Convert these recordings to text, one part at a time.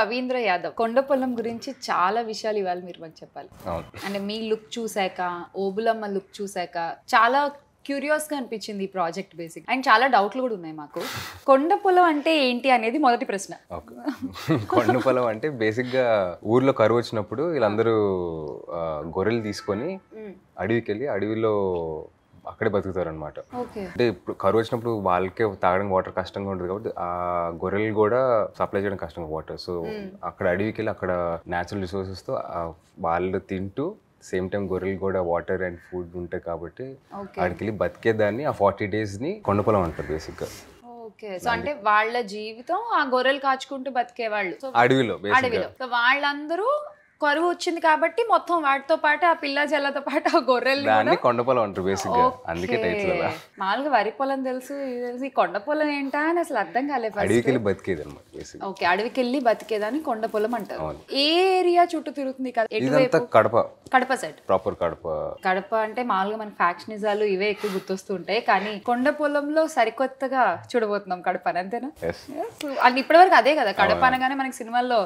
రవీంద్ర యాదవ్ కొండ పొలం గురించి చాలా విషయాలు ఇవాళ మీరు మాకు చెప్పాలి అంటే మీ లుక్ చూసాక ఓబులమ్మ లుక్ చూసాక చాలా గా అనిపించింది ఈ ప్రాజెక్ట్ బేసిక్ అండ్ చాలా డౌట్లు కూడా ఉన్నాయి మాకు కొండ పొలం అంటే ఏంటి అనేది మొదటి ప్రశ్న కొండ పొలం అంటే బేసిక్గా ఊర్లో కరువు వచ్చినప్పుడు వీళ్ళందరూ గొర్రెలు తీసుకొని అడవికి వెళ్ళి అడవిలో అక్కడే బతుకుతారనమాట అంటే ఇప్పుడు కరువు వచ్చినప్పుడు వాళ్ళకే తాగడానికి వాటర్ కష్టంగా ఉంటుంది కాబట్టి ఆ గొర్రెలు కూడా సప్లై చేయడం కష్టంగా వాటర్ సో అక్కడ అడవికి వెళ్ళి అక్కడ న్యాచురల్ తో వాళ్ళు తింటూ సేమ్ టైం గొర్రెలు కూడా వాటర్ అండ్ ఫుడ్ ఉంటాయి కాబట్టి అక్కడికి వెళ్ళి బతికేదాన్ని ఆ ఫార్టీ డేస్ని కొండపొలం అంటారు బేసిక్గా ఓకే సో అంటే వాళ్ళ జీవితం ఆ గొర్రెలు కాచుకుంటూ వాళ్ళు అడవిలో అడవిలో సో వాళ్ళందరూ కరువు వచ్చింది కాబట్టి మొత్తం వాటితో పాటు ఆ పిల్ల జల్లతో పాటు ఆ గొర్రెలు కొండ పొలం అంటారు బేసిక్ అందుకే టైటిల్ అలా మామూలుగా వరి పొలం తెలుసు ఈ కొండ పొలం ఏంటా అని అసలు అర్థం కాలేదు అడవికి వెళ్ళి బతికేది అనమాట ఓకే అడవికి వెళ్ళి బతికేదాన్ని కొండ పొలం అంటారు ఏ ఏరియా చుట్టూ తిరుగుతుంది కదా కడప కడప సైడ్ ప్రాపర్ కడప కడప అంటే మామూలుగా మన ఫ్యాక్షనిజాలు ఇవే ఎక్కువ గుర్తొస్తుంటాయి కానీ కొండ పొలంలో సరికొత్తగా చూడబోతున్నాం కడప అంతేనా అంటే ఇప్పటి వరకు అదే కదా కడప అనగానే మనకి సినిమాల్లో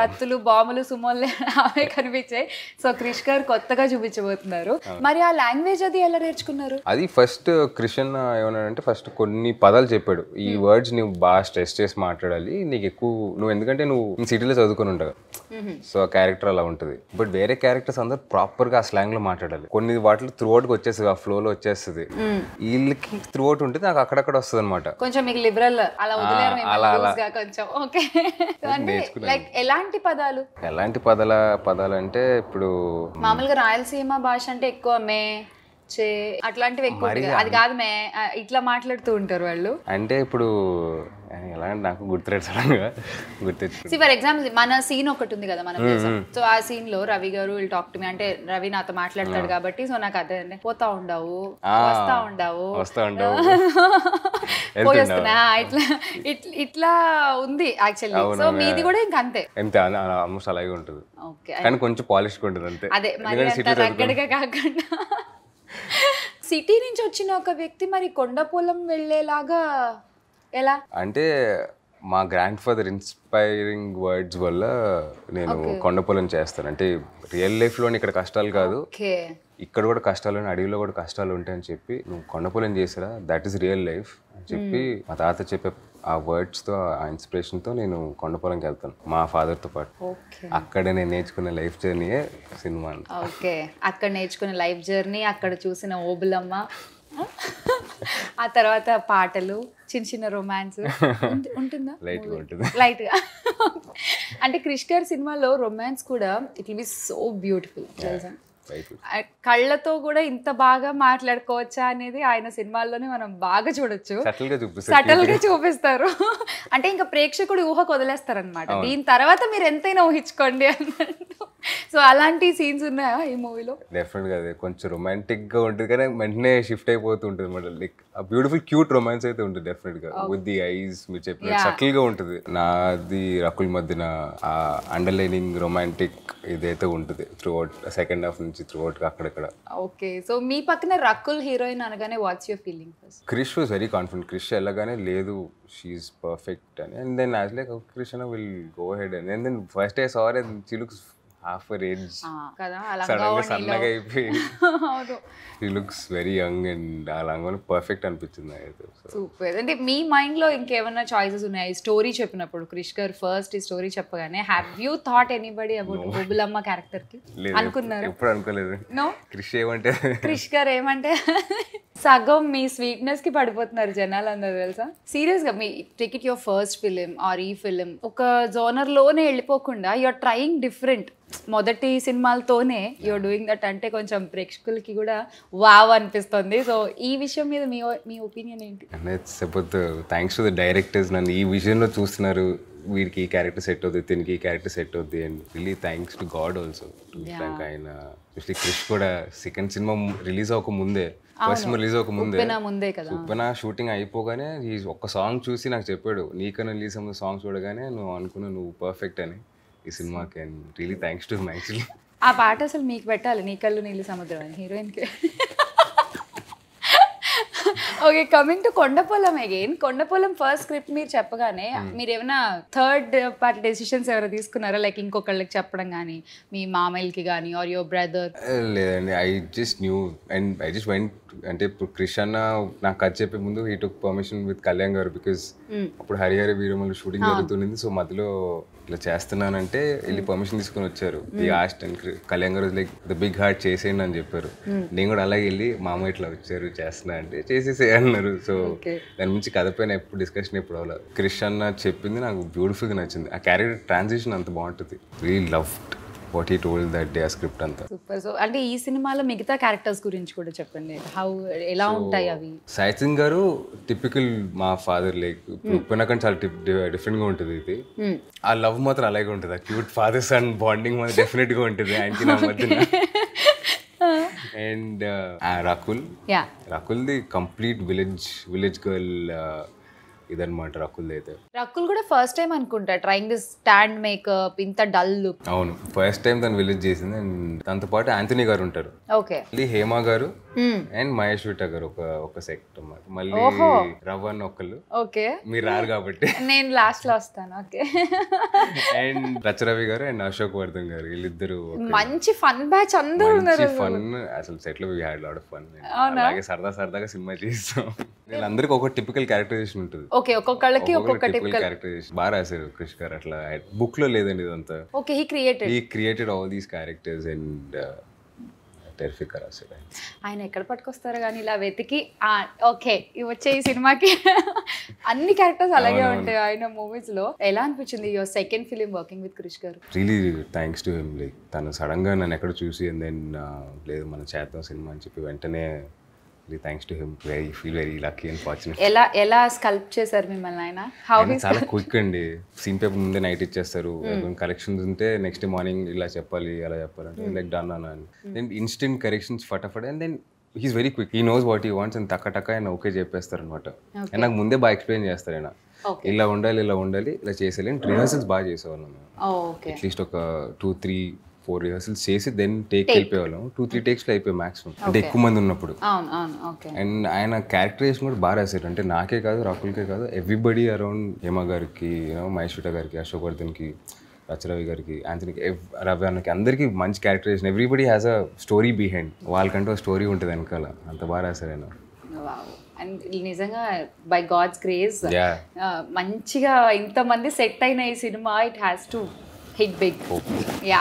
కత్తులు బాంబులు సుమోలే ఆమె కనిపించే సో క్రిష్ గారు కొత్తగా చూపించబోతున్నారు మరి ఆ లాంగ్వేజ్ అది ఎలా నేర్చుకున్నారు అది ఫస్ట్ క్రిషన్ ఏమన్నాడంటే ఫస్ట్ కొన్ని పదాలు చెప్పాడు ఈ hmm. వర్డ్స్ నువ్వు బాగా స్ట్రెస్ చేసి మాట్లాడాలి నీకు ఎక్కువ నువ్వు ఎందుకంటే నువ్వు సిటీలో చదువుకుని ఉంటావు Mm-hmm. సో ఆ క్యారెక్టర్ అలా ఉంటుంది బట్ వేరే క్యారెక్టర్స్ అందరు ప్రాపర్ గా ఆ స్లాంగ్ లో మాట్లాడాలి కొన్ని వాటిలో త్రూ అవుట్ వచ్చేస్తుంది ఆ ఫ్లో లో వచ్చేస్తుంది mm. వీళ్ళకి త్రూ అవుట్ ఉంటే నాకు అక్కడక్కడ వస్తుంది అనమాట కొంచెం మీకు అలా అలా అలా ఎలాంటి పదాలు ఎలాంటి పదాల పదాలు అంటే ఇప్పుడు మామూలుగా రాయలసీమ భాష అంటే ఎక్కువ మే చే అట్లాంటివి ఎక్కువ అది కాదు మే ఇట్లా మాట్లాడుతూ ఉంటారు వాళ్ళు అంటే ఇప్పుడు ఎలా నాకు గుర్తు ఫర్ ఎగ్జాంపుల్ మన సీన్ ఒకటి ఉంది కదా మన సో ఆ సీన్ లో రవి గారు టాక్ టు మీ అంటే రవి నాతో మాట్లాడతాడు కాబట్టి సో నాకు అదే పోతా ఉండవు వస్తా ఉండవు వస్తా ఉండవు ఇట్లా ఇట్లా ఉంది యాక్చువల్లీ సో మీది కూడా ఇంకా అంతే అంతే ఆల్మోస్ట్ అలాగే ఉంటుంది కానీ కొంచెం పాలిష్ ఉంటుంది అంతే అదే దగ్గరగా కాకుండా సిటీ నుంచి వచ్చిన ఒక వ్యక్తి మరి కొండపోలం వెళ్ళేలాగా ఎలా అంటే మా గ్రాండ్ ఫాదర్ ఇన్స్పైరింగ్ వర్డ్స్ వల్ల నేను కొండ పొలం చేస్తాను అంటే రియల్ లైఫ్లోని ఇక్కడ కష్టాలు కాదు ఇక్కడ కూడా కష్టాలు అడవిలో కూడా కష్టాలు ఉంటాయని చెప్పి నువ్వు కొండ పొలం చేసిరా దట్ ఈస్ రియల్ లైఫ్ అని చెప్పి hmm. మా తాత చెప్పే ఆ వర్డ్స్తో ఆ ఇన్స్పిరేషన్తో నేను కొండ పొలంకి వెళ్తాను మా ఫాదర్తో పాటు అక్కడ నేను నేర్చుకున్న లైఫ్ జర్నీ సినిమా ఓకే అక్కడ నేర్చుకున్న లైఫ్ జర్నీ అక్కడ చూసిన ఓబులమ్మ ఆ తర్వాత పాటలు చిన్న చిన్న రొమాన్స్ ఉంటుందా లైట్ లైట్ గా అంటే క్రిష్ గారి సినిమాలో రొమాన్స్ కూడా it will be so beautiful కళ్ళతో కూడా ఇంత బాగా మాట్లాడుకోవచ్చా అనేది ఆయన సినిమాల్లోనే మనం బాగా చూడొచ్చు సటల్ గా చూపిస్తారు అంటే ఇంకా ప్రేక్షకుడు ఊహకు వదిలేస్తారు అనమాట దీని తర్వాత మీరు ఎంతైనా ఊహించుకోండి అన్నట్టు సో అలాంటి సీన్స్ ఉన్నాయా ఈ మూవీలో డెఫినెట్ గా కొంచెం రొమాంటిక్ గా ఉంటుంది కానీ వెంటనే షిఫ్ట్ అయిపోతుంటుంది అనమాట లైక్ బ్యూటిఫుల్ క్యూట్ రొమాన్స్ అయితే ఉంటుంది డెఫినెట్ గా విత్ ది ఐస్ మీరు చెప్పిన సటిల్ గా ఉంటుంది నాది రకుల్ మధ్యన ఆ అండర్లైనింగ్ రొమాంటిక్ ఇదైతే ఉంటుంది త్రూ అవుట్ సెకండ్ హాఫ్ నుంచి త్రూ అవుట్ అక్కడక్కడ ఓకే సో మీ పక్కన రకుల్ హీరోయిన్ అనగానే what's your feeling Krish was very confident Krish ఎలాగానే లేదు షీఈస్ పర్ఫెక్ట్ అని and then as like Krish will go head and then first day sorry and she half her age కదా సన్నగా అయిపోయి లుక్స్ వెరీ యంగ్ అండ్ ఆ లంగోని పర్ఫెక్ట్ అనిపించింది నాకైతే సూపర్ అంటే మీ మైండ్ లో ఇంకేమైనా చాయిసెస్ ఉన్నాయి స్టోరీ చెప్పినప్పుడు క్రిష్ గారు ఫస్ట్ ఈ స్టోరీ చెప్పగానే have you thought anybody about Bobbulamma character కి అనుకున్నారు ఎప్పుడు అనుకోలేదు నో క్రిష్ ఏమంటే క్రిష్ గారు ఏమంటే సగం మీ స్వీట్నెస్ కి పడిపోతున్నారు జనాలు అందరు తెలుసా సీరియస్ గా మీ take it your first film or ఈ ఫిలిం ఒక జోనర్ లోనే వెళ్ళిపోకుండా యూఆర్ ట్రయింగ్ డిఫరెంట్ మొదటి సినిమాలతోనే యువర్ డూయింగ్ దట్ అంటే కొంచెం ప్రేక్షకులకి కూడా వావ్ అనిపిస్తుంది సో ఈ విషయం మీద మీ మీ ఒపీనియన్ ఏంటి థ్యాంక్స్ టు ద డైరెక్టర్స్ నన్ను ఈ విషయంలో చూస్తున్నారు వీడికి ఈ క్యారెక్టర్ సెట్ అవుద్ది తినికి ఈ క్యారెక్టర్ సెట్ అవుద్ది and really thanks to god also frank ఆయన ఎస్పెషలీ క్రిష్ కూడా సెకండ్ సినిమా రిలీజ్ అవ్వక ముందే ఫస్ట్ సినిమా రిలీజ్ అవ్వక ముందే ముందే కదా ఉప్పెన షూటింగ్ అయిపోగానే ఈ ఒక్క సాంగ్ చూసి నాకు చెప్పాడు నీకన్నా రిలీజ్ అయిన సాంగ్ చూడగానే నువ్వు అనుకున్న నువ్వు పర్ఫెక్ట్ అని ఈ సినిమాకి and really thanks to him ఆ పాట అసలు మీకు పెట్టాలి నీ కళ్ళు నీళ్ళు సముద్రం అని హీరోయిన్కి okay coming to Kondapolam again Kondapolam first script మీరు చెప్పగానే మీరు ఏమైనా థర్డ్ పార్టీ డెసిషన్స్ ఎవరైనా తీసుకున్నారా లైక్ ఇంకొకళ్ళకి చెప్పడం కానీ మీ మామయ్యకి కానీ ఆర్ యువర్ బ్రదర్ లేదండి I just knew and I just went అంటే ఇప్పుడు క్రిష్ నాకు అది చెప్పే ముందు ఈ టుక్ పర్మిషన్ విత్ కళ్యాణ్ గారు బికాస్ అప్పుడు హరిహరి వీరమలు షూటింగ్ జరుగుతుంది సో మధ్యలో ఇట్లా చేస్తున్నానంటే వెళ్ళి పర్మిషన్ తీసుకుని వచ్చారు ఈ ఆస్ట్ అండ్ కళ్యాణ్ గారు లైక్ ద బిగ్ హార్ట్ చేసేయండి అని చెప్పారు నేను కూడా అలాగే వెళ్ళి మా అమ్మ ఇట్లా వచ్చారు చేస్తున్నా అంటే చేసేసే అన్నారు సో దాని నుంచి కథ పైన ఎప్పుడు డిస్కషన్ ఎప్పుడు అవ్వాలి క్రిష్ అన్న చెప్పింది నాకు బ్యూటిఫుల్గా నచ్చింది ఆ క్యారెక్టర్ ట్రాన్సిషన్ అంత బాగుంటుంది we loved what he told that day script అంతా సూపర్ సో అంటే ఈ సినిమాలో మిగతా క్యారెక్టర్స్ గురించి కూడా చెప్పండి హౌ ఎలా ఉంటాయి అవి సాయి సింగ్ గారు టిపికల్ మా ఫాదర్ లైక్ ఉప్పెన చాలా డిఫరెంట్ గా ఉంటుంది ఇది hmm. ఆ లవ్ మాత్రం అలాగే ఉంటుంది ఆ క్యూట్ ఫాదర్ సన్ బాండింగ్ మాత్రం డెఫినెట్ గా ఉంటుంది ఆయనకి నా మధ్యన and uh, Rakul the complete village village girl ఇదనమాట రకుల్ అయితే రకుల్ కూడా ఫస్ట్ టైం అనుకుంటా ట్రైంగ్ టు స్టాండ్ మేకప్ ఇంత డల్ లుక్ అవును ఫస్ట్ టైం తను విలేజ్ చేసింది అండ్ దాంతో పాటు యాంథనీ గారు ఉంటారు ఓకే హేమ గారు అండ్ hmm. మహేష్ విట గారు ఒక ఒక సెక్ట్ మళ్ళీ రవణ్ ఒకళ్ళు ఓకే మీరు రారు కాబట్టి నేను లాస్ట్ లో వస్తాను ఓకే అండ్ రచరవి గారు అండ్ అశోక్ వర్ధన్ గారు వీళ్ళిద్దరు మంచి ఫన్ బ్యాచ్ అందరూ ఉన్నారు ఫన్ అసలు సెట్ లో we had lot of fun అలాగే సరదా సరదాగా సినిమా చేస్తాం వీళ్ళందరికి ఒక టిపికల్ క్యారెక్టరైజేషన్ ఉంటుంది ఓకే ఒక్కొక్కళ్ళకి ఒక్కొక్క టిపికల్ క్యారెక్టరైజేషన్ బాగా రాశారు క్రిష్ గారు అట్లా బుక్ లో లేదండి ఇదంతా okay he created he created all these characters and ఆయన ఎక్కడ పట్టుకొస్తారు కానీ ఇలా వెతికి ఓకే వచ్చే ఈ సినిమాకి అన్ని క్యారెక్టర్స్ అలాగే ఉంటాయి ఆయన మూవీస్ లో ఎలా అనిపించింది your second film working with Krish garu really thanks to him like తను సడన్ గా నన్ను ఎక్కడ చూసి దెన్ లేదు మన చేద్దాం సినిమా అని చెప్పి వెంటనే thanks to him very feel very lucky and fortunate ఎలా ఎలా స్కల్ప్ చేశారు మిమ్మల్ని ఆయన హౌ చాలా క్విక్ అండి సీన్ పేపర్ ముందే నైట్ ఇచ్చేస్తారు కరెక్షన్స్ hmm. ఉంటే నెక్స్ట్ డే మార్నింగ్ ఇలా చెప్పాలి అలా అంటే లైక్ డన్ అన్న దెన్ ఇన్స్టెంట్ కరెక్షన్స్ ఫటాఫట్ and then he's very quick he knows what he wants and టక్క టక్క ఆయన ఓకే చెప్పేస్తారు అనమాట అండ్ నాకు ముందే బాగా ఎక్స్ప్లెయిన్ చేస్తారు ఆయన ఇలా ఉండాలి ఇలా ఉండాలి ఇలా చేసేయాలి రిహార్సల్స్ బాగా చేసేవాళ్ళం అట్లీస్ట్ oh, ఒక టూ త్రీ ఫోర్ రిహర్సల్స్ చేసి దెన్ టేక్ వెళ్ళిపోయేవాళ్ళం టూ త్రీ టేక్స్లో అయిపోయి మాక్సిమం అంటే ఎక్కువ మంది ఉన్నప్పుడు అండ్ ఆయన క్యారెక్టరైజేషన్ కూడా బాగా రాశారు అంటే నాకే కాదు రాకుల్కే కాదు ఎవ్రీబడి అరౌండ్ హేమ గారికి మహేష్ గారికి అశోక్ వర్ధన్కి రచరవి గారికి యాంథనీకి రవి అన్నకి అందరికీ మంచి characterization everybody has a story behind వాళ్ళకంటూ స్టోరీ ఉంటుంది వెనకాల అంత బాగా రాశారు ఆయన అండ్ నిజంగా బై గాడ్స్ క్రేజ్ మంచిగా ఇంతమంది సెట్ అయిన ఈ సినిమా it has to hit big yeah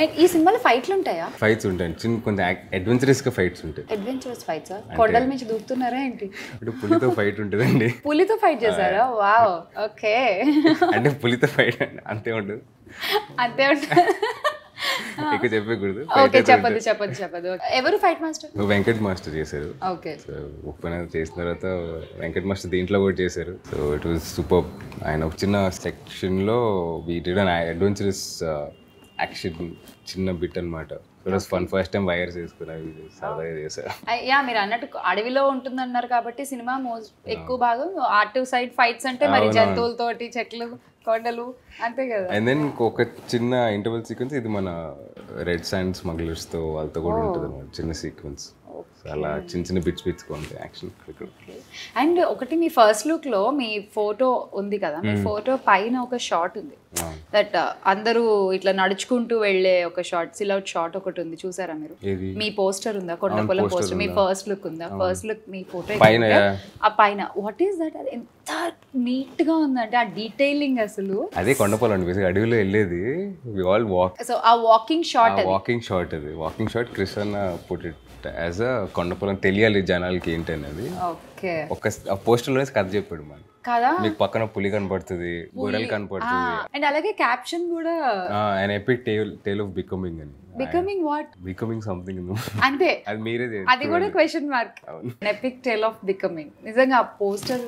and ఈ సినిమాలో ఫైట్లు ఉంటాయా ఫైట్స్ ఉంటాయి చిన్న కొంత అడ్వెంచరస్ గా ఫైట్స్ ఉంటాయి అడ్వెంచరస్ ఫైట్స్ కొండల నుంచి దూకుతున్నారా ఏంటి అంటే పులితో ఫైట్ ఉంటుందండి పులితో ఫైట్ చేశారా వావ్ ఓకే అంటే పులితో ఫైట్ అంతే ఉండదు అంతే ఉంటుంది ఎక్కువ చెప్పకూడదు ఓకే చెప్పదు చెప్పదు చెప్పదు ఎవరు ఫైట్ మాస్టర్ వెంకట్ మాస్టర్ చేశారు ఓకే సో ఉపనయనం చేసిన తర్వాత వెంకట్ మాస్టర్ దీంట్లో కూడా చేశారు సో ఇట్ వాజ్ సూపర్ ఆయన ఒక చిన్న సెక్షన్లో we did an adventurous action చిన్న బిట్ అనమాట ఫన్ ఫస్ట్ టైం వైరస్ వేసుకున్నా యా మీరు అన్నట్టు అడవిలో ఉంటుంది అన్నారు కాబట్టి సినిమా మోస్ట్ ఎక్కువ భాగం అటు సైడ్ ఫైట్స్ అంటే మరి జంతువులతోటి చెట్లు కొండలు అంతే కదా అండ్ దెన్ ఒక చిన్న ఇంటర్వల్ సీక్వెన్స్ ఇది మన రెడ్ సైన్స్ మగ్లర్స్ తో వాళ్ళతో కూడా ఉంటుంది చిన్న సీక్వెన్స్ అలా చిన్న చిన్న bits bits actual cricket and ఒకటి మీ ఫస్ట్ లుక్ లో మీ ఫోటో ఉంది కదా మీ ఫోటో hmm. పైన ఒక షాట్ ఉంది దట్ uh, అందరూ ఇట్లా నడుచుకుంటూ వెళ్ళే ఒక షాట్ అవుట్ షాట్ ఒకటి ఉంది చూసారా మీరు మీ పోస్టర్ ఉందా కొండపొలం పోస్టర్ మీ ఫస్ట్ లుక్ ఉందా ఫస్ట్ లుక్ మీ ఫోటో ఆ పైన వాట్ ఈస్ దట్ అది ఎంత నీట్ గా ఉందంటే ఆ డీటెయిలింగ్ అసలు అదే కొండపొలం అండి అడవిలో వెళ్ళేది వి ఆల్ వాక్ సో ఆ వాకింగ్ షాట్ వాకింగ్ షాట్ అది walking shot Krishna put it but as a Kondapuram తెలియాలి జనాలకి ఏంటనేది ఓకే ఒక పోస్టర్లోనే కథ చెప్పాడు మనం కదా మీకు పక్కన పులి కనపడుతుంది గొర్రెలు కనపడుతుంది అండ్ అలాగే క్యాప్షన్ కూడా an epic tale tale of becoming అని బికమింగ్ వాట్ బికమింగ్ సంథింగ్ అంతే అది మీరే అది కూడా question mark epic tale of becoming నిజంగా ఆ పోస్టర్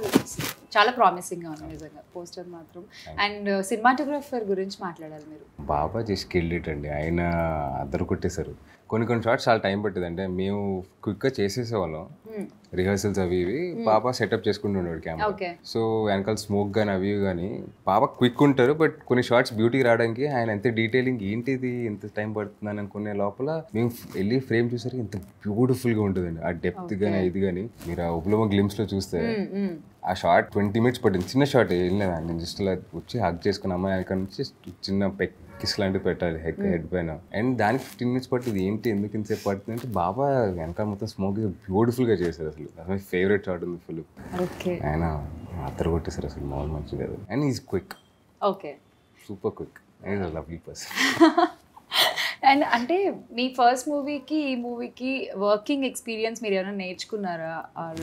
చాలా గా ఉంది నిజంగా పోస్టర్ మాత్రం అండ్ సినిమాటోగ్రాఫర్ uh, గురించి మాట్లాడాలి మీరు బాబా జస్ట్ కిల్డిట్ అండి ఆయన అద్దరు కొట్టేశారు కొన్ని కొన్ని షార్ట్స్ చాలా టైం పట్టేది అంటే మేము క్విక్గా చేసేసేవాళ్ళం రిహర్సల్స్ hmm. అవి ఇవి పాప సెటప్ చేసుకుంటుండేవాడు కెమెరా సో వెనకాల స్మోక్ కానీ అవి కానీ పాప క్విక్ ఉంటారు బట్ కొన్ని షార్ట్స్ బ్యూటీ రావడానికి ఆయన ఎంత డీటెయిలింగ్ ఏంటిది ఎంత టైం పడుతుందని అనుకునే లోపల మేము వెళ్ళి ఫ్రేమ్ చూసరికి ఎంత బ్యూటిఫుల్ గా ఉంటుందండి ఆ డెప్త్ గానీ ఇది కానీ మీరు ఆ ఉపలమ గ్లిమ్స్లో చూస్తే hmm, hmm. ఆ షార్ట్ ట్వంటీ మినిట్స్ పట్టింది చిన్న షార్ట్ ఏం లేదా నేను జస్ట్ ఇలా వచ్చి హక్ చేసుకున్న అమ్మాయి అక్కడ నుంచి చిన్న పెక్ కిస్ లాంటివి పెట్టాలి హెక్ హెడ్ పైన అండ్ దానికి ఫిఫ్టీన్ మినిట్స్ పట్టింది ఏంటి ఎందుకు ఇంతసేపు పడుతుంది అంటే బాబా వెనకాల మొత్తం స్మోక్ బ్యూటిఫుల్గా చేశారు అసలు మై ఫేవరెట్ షార్ట్ ఉంది ఫుల్ ఆయన అత్తరు కొట్టేశారు అసలు మామూలు మంచిగా కాదు and is quick okay super quick and lovely person and అంటే మీ ఫస్ట్ మూవీకి ఈ మూవీకి వర్కింగ్ ఎక్స్పీరియన్స్ మీరు ఏమైనా నేర్చుకున్నారా are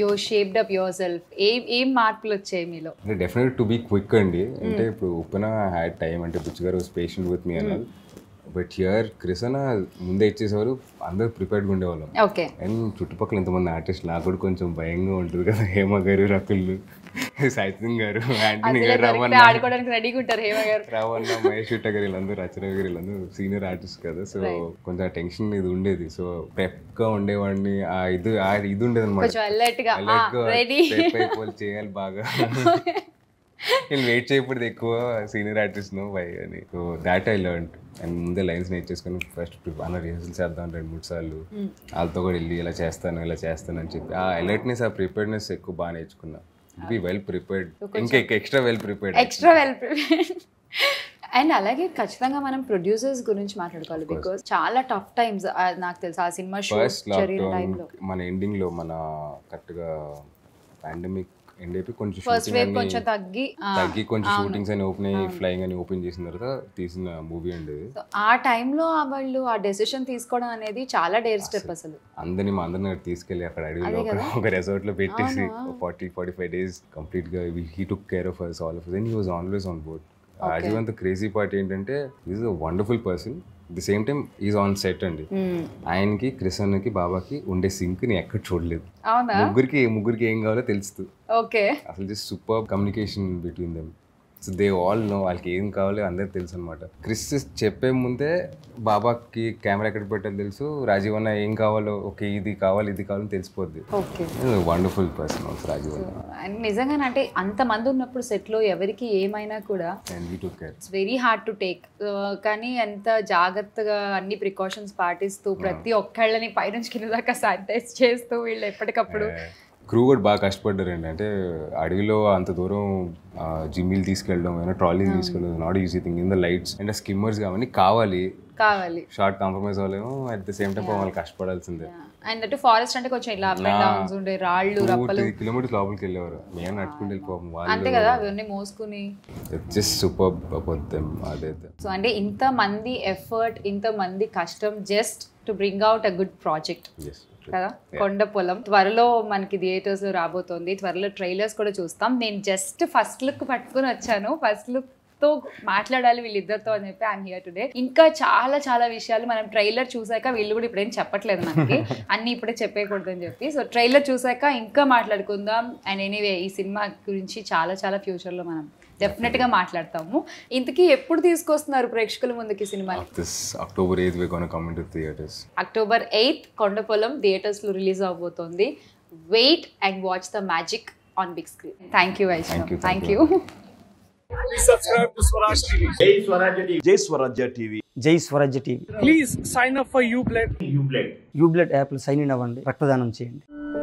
you shaped up yourself ఏం ఏం మార్పులు వచ్చాయి మీలో అంటే డెఫినెట్ టు బీ క్విక్ అండి అంటే hmm. ఇప్పుడు ఉప్పున హ్యాడ్ టైం అంటే బుచ్చు గారు స్పేషెంట్ విత్ మీ అన్నారు బట్ హియర్ క్రిసన ముందే ఇచ్చేసేవారు అందరు ప్రిపేర్డ్గా ఉండేవాళ్ళం ఓకే అండ్ చుట్టుపక్కల ఇంతమంది ఆర్టిస్ట్ నాకు కూడా కొంచెం భయంగా ఉంటుంది కదా హేమ గారు రకుళ్ళు సైతన్ గారు యాంటనీ గారు రమణ ఆడుకోవడానికి రెడీగా ఉంటారు హేమ మహేష్ ఉట్ట గారు వీళ్ళందరూ రచన గారు వీళ్ళందరూ సీనియర్ ఆర్టిస్ట్ కదా సో కొంచెం టెన్షన్ ఇది ఉండేది సో ప్రెప్ గా ఉండేవాడిని ఆ ఇది ఆ ఇది ఉండేది అనమాట అలర్ట్ గా చేయాలి బాగా నేను వెయిట్ చేయకూడదు ఎక్కువ సీనియర్ ఆర్టిస్ట్ నో బై అని so that I learn and ముందే లైన్స్ నేర్చేసుకొని ఫస్ట్ అన్న రిహర్సల్ చేద్దాం రెండు మూడు సార్లు hmm. వాళ్ళతో కూడా వెళ్ళి ఇలా చేస్తాను ఇలా చేస్తాను అని చెప్పి ఆ అలర్ట్నెస్ ఆ ప్రిపేర్నెస్ ఎక్కువ బాగా నేర్చుకున్నాను బి వెల్ ప్రిపేర్డ్ ఇంకా extra well prepared extra well prepared and అలాగే ఖచ్చితంగా మనం ప్రొడ్యూసర్స్ గురించి మాట్లాడుకోవాలి బికాస్ చాలా టఫ్ టైమ్స్ నాకు తెలుసు ఆ సినిమా షూట్ మన ఎండింగ్ లో మన కరెక్ట్ గా పాండమిక్ ఎండ్ అయిపోయి కొంచెం ఫస్ట్ కొంచెం తగ్గి తగ్గి కొంచెం షూటింగ్స్ అని ఓపెన్ అయ్యి ఫ్లైయింగ్ అని ఓపెన్ చేసిన తర్వాత తీసిన మూవీ అండి ఆ టైంలో ఆ వాళ్ళు ఆ డెసిషన్ తీసుకోవడం అనేది చాలా డేర్ స్టెప్ అసలు అందరిని మా అందరిని తీసుకెళ్ళి అక్కడ అడిగి ఒక రిసార్ట్ లో పెట్టేసి forty forty five days complete గా he took care of us all of then he was always on board రాజీవంత్ క్రేజీ పార్ట్ ఏంటంటే is a wonderful person the same time is on set అండి ఆయనకి కృష్ణకి బాబాకి ఉండే సింక్ ని ఎక్కడ చూడలేదు ముగ్గురికి ముగ్గురికి ఏం కావాలో తెలుస్తుంది ఓకే అసలు just super communication between them so they all know వాళ్ళకి ఏం కావాలో అందరికి తెలుసు అనమాట క్రిస్ చెప్పే ముందే బాబాకి కెమెరా ఎక్కడ పెట్టాలో తెలుసు రాజీవ్ అన్న ఏం కావాలో ఓకే ఇది కావాలి ఇది కావాలని తెలిసిపోద్ది వండర్ఫుల్ పర్సన్ రాజీవ్ అన్న నిజంగా అంటే మంది ఉన్నప్పుడు సెట్లో ఎవరికి ఏమైనా కూడా వెరీ హార్డ్ టు టేక్ కానీ ఎంత జాగ్రత్తగా అన్ని ప్రికాషన్స్ పాటిస్తూ hmm. ప్రతి ఒక్కళ్ళని పైనుంచి కింద దాకా సానిటైజ్ చేస్తూ వీళ్ళు ఎప్పటికప్పుడు క్రూ కూడా బాగా కష్టపడ్డారండి అంటే అడవిలో అంత దూరం జిమ్మిలు తీసుకెళ్ళడం ఏమైనా ట్రాలీ తీసుకెళ్ళడం not easy thing in the lights and skimmers కావాలి కావాలి కావాలి షార్ట్ కాంప్రమైజ్ అవ్వలేము అట్ ద సేమ్ టైం వాళ్ళు కష్టపడాల్సిందే అండ్ అటు ఫారెస్ట్ అంటే కొంచెం ఇలా డౌన్స్ ఉండే రాళ్ళు రప్పలు కిలోమీటర్స్ లోపలికి వెళ్ళేవారు మేము నట్టుకుంటూ వెళ్ళిపోము ah. అంతే కదా అవన్నీ మోసుకుని జస్ట్ సూపర్ అబౌట్ అదైతే సో అంటే ఇంత మంది ఎఫర్ట్ ఇంత మంది కష్టం just to bring out a good project కదా కొండ పొలం త్వరలో మనకి థియేటర్స్ లో రాబోతోంది త్వరలో ట్రైలర్స్ కూడా చూస్తాం నేను జస్ట్ ఫస్ట్ లుక్ పట్టుకుని వచ్చాను ఫస్ట్ లుక్ తో మాట్లాడాలి వీళ్ళిద్దరితో అని చెప్పి ఐమ్ హియర్ టుడే ఇంకా చాలా చాలా విషయాలు మనం ట్రైలర్ చూసాక వీళ్ళు కూడా ఇప్పుడేం చెప్పట్లేదు మనకి అన్ని ఇప్పుడే చెప్పేయకూడదు అని చెప్పి సో ట్రైలర్ చూసాక ఇంకా మాట్లాడుకుందాం అండ్ ఎనీవే ఈ సినిమా గురించి చాలా చాలా ఫ్యూచర్లో మనం డెఫినెట్ గా మాట్లాడతాము ఇంతకీ ఎప్పుడు తీసుకొస్తున్నారు ప్రేక్షకుల ముందుకి సినిమా October eighth theatres October eighth Kondapolam లో రిలీజ్ అవబోతోంది wait and watch the magic on big screen thank you thank you Jai Swarajya TV Jai Swarajya TV please sign up for UBlood UBlood UBlood app sign in అవ్వండి రక్తదానం చేయండి